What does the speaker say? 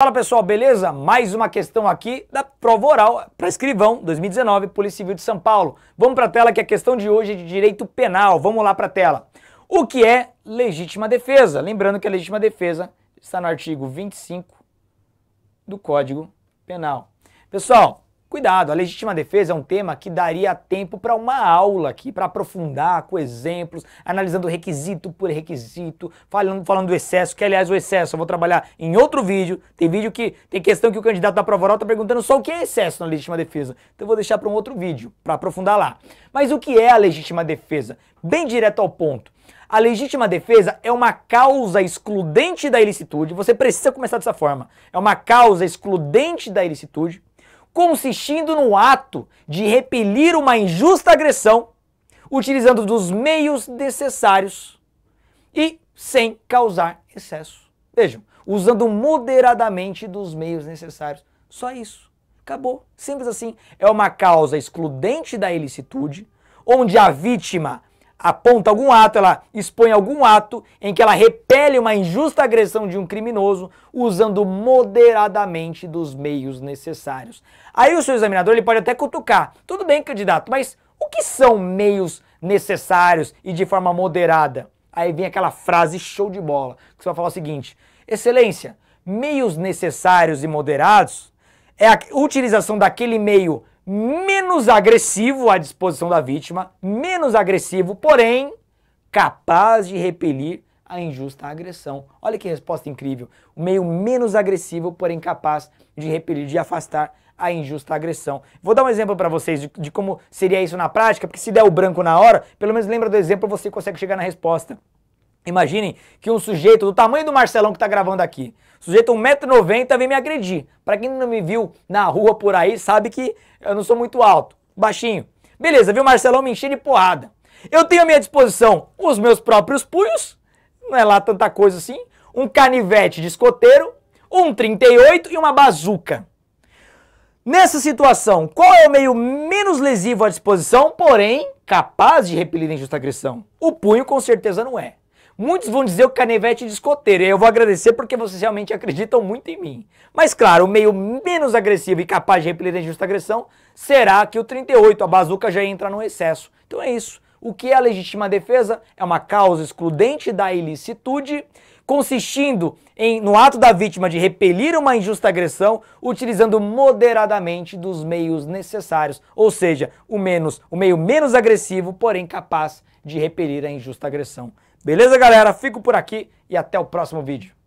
Fala pessoal, beleza? Mais uma questão aqui da prova oral para escrivão 2019, Polícia Civil de São Paulo. Vamos para a tela que a questão de hoje é de direito penal. Vamos lá para a tela. O que é legítima defesa? Lembrando que a legítima defesa está no artigo 25 do Código Penal. Pessoal, Cuidado, a legítima defesa é um tema que daria tempo para uma aula aqui, para aprofundar com exemplos, analisando requisito por requisito, falando, falando do excesso, que aliás o excesso eu vou trabalhar em outro vídeo. Tem vídeo que tem questão que o candidato da prova oral está perguntando só o que é excesso na legítima defesa. Então eu vou deixar para um outro vídeo, para aprofundar lá. Mas o que é a legítima defesa? Bem direto ao ponto. A legítima defesa é uma causa excludente da ilicitude, você precisa começar dessa forma. É uma causa excludente da ilicitude consistindo no ato de repelir uma injusta agressão, utilizando dos meios necessários e sem causar excesso. Vejam, usando moderadamente dos meios necessários. Só isso. Acabou. Simples assim. É uma causa excludente da ilicitude, onde a vítima aponta algum ato, ela expõe algum ato em que ela repele uma injusta agressão de um criminoso usando moderadamente dos meios necessários. Aí o seu examinador ele pode até cutucar. Tudo bem, candidato, mas o que são meios necessários e de forma moderada? Aí vem aquela frase show de bola, que você vai falar o seguinte: Excelência, meios necessários e moderados é a utilização daquele meio menos agressivo à disposição da vítima, menos agressivo, porém capaz de repelir a injusta agressão. Olha que resposta incrível. O meio menos agressivo, porém capaz de repelir, de afastar a injusta agressão. Vou dar um exemplo para vocês de, de, como seria isso na prática, porque se der o branco na hora, pelo menos lembra do exemplo, você consegue chegar na resposta. Imaginem que um sujeito do tamanho do Marcelão que está gravando aqui, sujeito 1,90m, vem me agredir. Para quem não me viu na rua por aí, sabe que eu não sou muito alto, baixinho. Beleza, viu Marcelão me encher de porrada. Eu tenho à minha disposição os meus próprios punhos, não é lá tanta coisa assim, um canivete de escoteiro, um 38 e uma bazuca. Nessa situação, qual é o meio menos lesivo à disposição, porém capaz de repelir a injusta agressão? O punho com certeza não é. Muitos vão dizer o canivete de escoteiro, e eu vou agradecer porque vocês realmente acreditam muito em mim. Mas claro, o meio menos agressivo e capaz de repelir a injusta agressão será que o 38, a bazuca já entra no excesso. Então é isso. O que é a legítima defesa? É uma causa excludente da ilicitude, consistindo em, no ato da vítima de repelir uma injusta agressão, utilizando moderadamente dos meios necessários, ou seja, o menos, o meio menos agressivo, porém capaz de repelir a injusta agressão. Beleza, galera? Fico por aqui e até o próximo vídeo.